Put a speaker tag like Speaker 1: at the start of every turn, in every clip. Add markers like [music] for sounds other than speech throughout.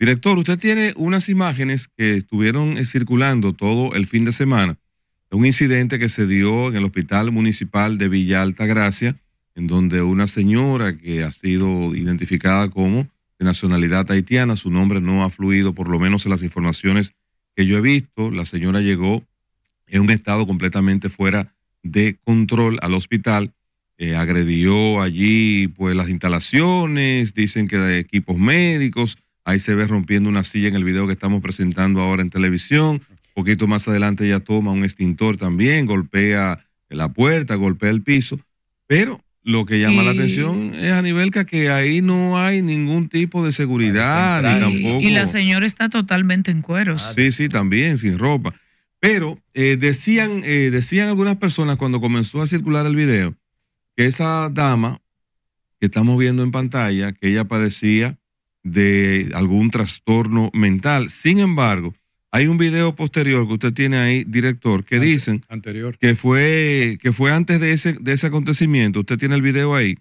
Speaker 1: Director, usted tiene unas imágenes que estuvieron eh, circulando todo el fin de semana. Un incidente que se dio en el Hospital Municipal de Villa Gracia, en donde una señora que ha sido identificada como de nacionalidad haitiana, su nombre no ha fluido, por lo menos en las informaciones que yo he visto, la señora llegó en un estado completamente fuera de control al hospital eh, agredió allí pues las instalaciones, dicen que de equipos médicos, ahí se ve rompiendo una silla en el video que estamos presentando ahora en televisión, poquito más adelante ella toma un extintor también, golpea la puerta, golpea el piso, pero lo que llama la atención es a nivel que ahí no hay ningún tipo de seguridad tampoco. Y la
Speaker 2: señora está totalmente en cueros. Ah,
Speaker 1: sí, sí, también, sin ropa. Pero eh, decían, eh, decían algunas personas cuando comenzó a circular el video que esa dama que estamos viendo en pantalla, que ella padecía de algún trastorno mental. Sin embargo, hay un video posterior que usted tiene ahí, director, que dicen anterior. que fue que fue antes de ese de ese acontecimiento. Usted tiene el video ahí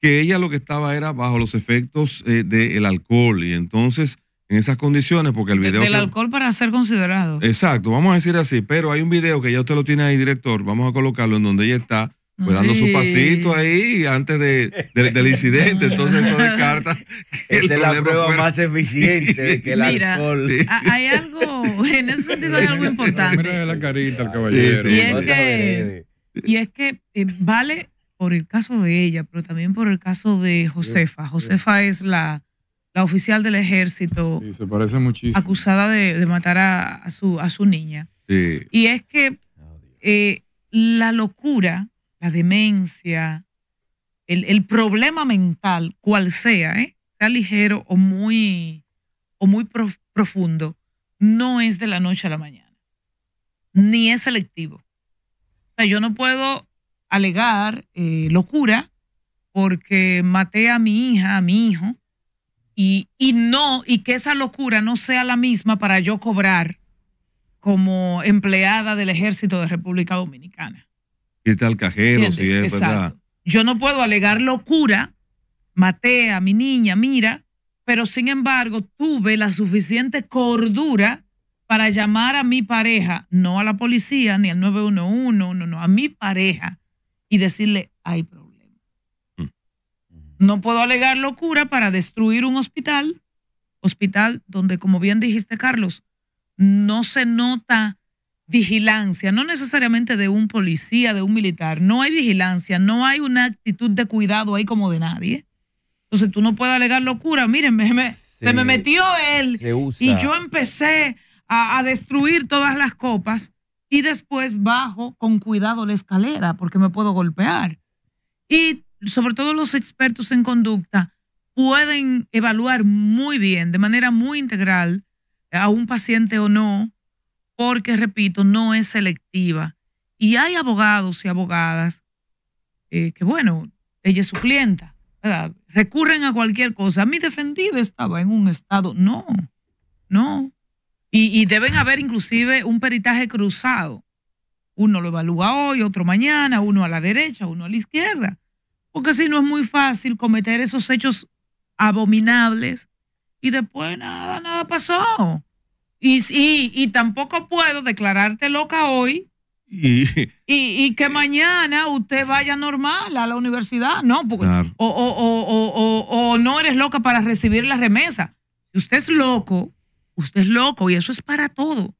Speaker 1: que ella lo que estaba era bajo los efectos eh, del alcohol y entonces en esas condiciones porque el video del
Speaker 2: alcohol para ser considerado.
Speaker 1: Exacto, vamos a decir así, pero hay un video que ya usted lo tiene ahí, director, vamos a colocarlo en donde ella está fue dando su pasito ahí antes de, del incidente. Entonces eso descarta. [laughs] Esa es la prueba más eficiente que el Mira, alcohol.
Speaker 2: Hay algo, [laughs] en ese sentido hay algo importante.
Speaker 1: Mira la carita al caballero. y, es que,
Speaker 2: y, es que, vale por el caso de ella, pero también por el caso de Josefa. Josefa es la, la oficial del ejército. se parece muchísimo. Acusada de, de matar a, su, a su niña. Y es que eh, la locura la demencia, el, problema mental, cual sea, ¿eh? sea ligero o muy, o muy profundo, no es de la noche a la mañana, ni es selectivo. O sea, yo no puedo alegar eh, locura porque maté a mi hija, a mi hijo, y, y, no, y que esa locura no sea la misma para yo cobrar como empleada del ejército de República Dominicana
Speaker 1: cajero,
Speaker 2: Yo no puedo alegar locura, maté a mi niña, mira, pero sin embargo tuve la suficiente cordura para llamar a mi pareja, no a la policía ni al 911, no, no, a mi pareja y decirle, hay problema. Mm. No puedo alegar locura para destruir un hospital, hospital donde, como bien dijiste, Carlos, no se nota vigilancia, no necesariamente de un policía, de un militar, no hay vigilancia, no hay una actitud de cuidado ahí como de nadie. Entonces tú no puedes alegar locura, miren, me, me, se, me metió él y yo empecé a destruir todas las copas y después bajo con cuidado la escalera porque me puedo golpear. Y sobre todo los expertos en conducta pueden evaluar muy bien, de manera muy integral, a un paciente o no, porque, repito, no es selectiva. Y hay abogados y abogadas eh, que, bueno, ella es su clienta, ¿verdad? recurren a cualquier cosa. Mi defendida estaba en un estado, no, no. Y, y deben haber inclusive un peritaje cruzado. Uno lo evalúa hoy, otro mañana, uno a la derecha, uno a la izquierda. Porque si no es muy fácil cometer esos hechos abominables y después nada, nada pasó. Y, tampoco puedo declararte loca hoy
Speaker 1: y,
Speaker 2: que mañana usted vaya normal a la universidad, ¿no? Porque, o, no eres loca para recibir la remesa. usted es loco, usted es loco y eso es para todo.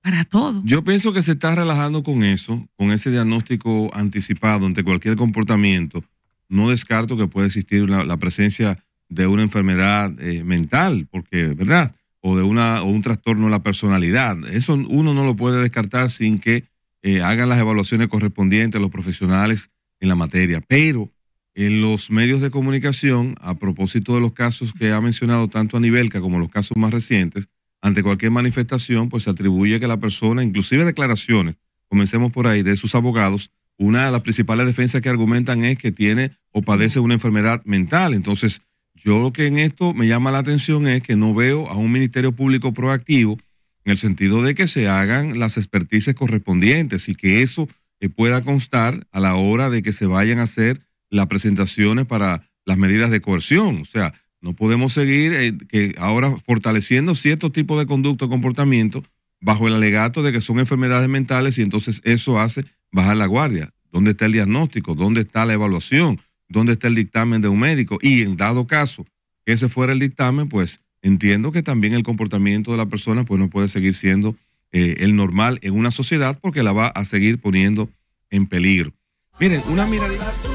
Speaker 2: Para
Speaker 1: todo. Yo pienso que se está relajando con eso, con ese diagnóstico anticipado ante cualquier comportamiento. No descarto que pueda existir la, presencia de una enfermedad eh, mental, porque, ¿verdad? o de una, o un trastorno de la personalidad. Eso uno no lo puede descartar sin que eh, hagan las evaluaciones correspondientes los profesionales en la materia. Pero en los medios de comunicación, a propósito de los casos que ha mencionado tanto a nivelca como los casos más recientes, ante cualquier manifestación, pues se atribuye que la persona, inclusive declaraciones, comencemos por ahí, de sus abogados, una de las principales defensas que argumentan es que tiene o padece una enfermedad mental. Entonces, yo lo que en esto me llama la atención es que no veo a un Ministerio Público proactivo en el sentido de que se hagan las experticias correspondientes y que eso eh, pueda constar a la hora de que se vayan a hacer las presentaciones para las medidas de coerción. O sea, no podemos seguir eh, que ahora fortaleciendo cierto tipo de conducta o comportamiento bajo el alegato de que son enfermedades mentales y entonces eso hace bajar la guardia. ¿Dónde está el diagnóstico? ¿Dónde está la evaluación? dónde está el dictamen de un médico. Y en dado caso que ese fuera el dictamen, pues entiendo que también el comportamiento de la persona pues, no puede seguir siendo eh, el normal en una sociedad porque la va a seguir poniendo en peligro. Miren, una miradita.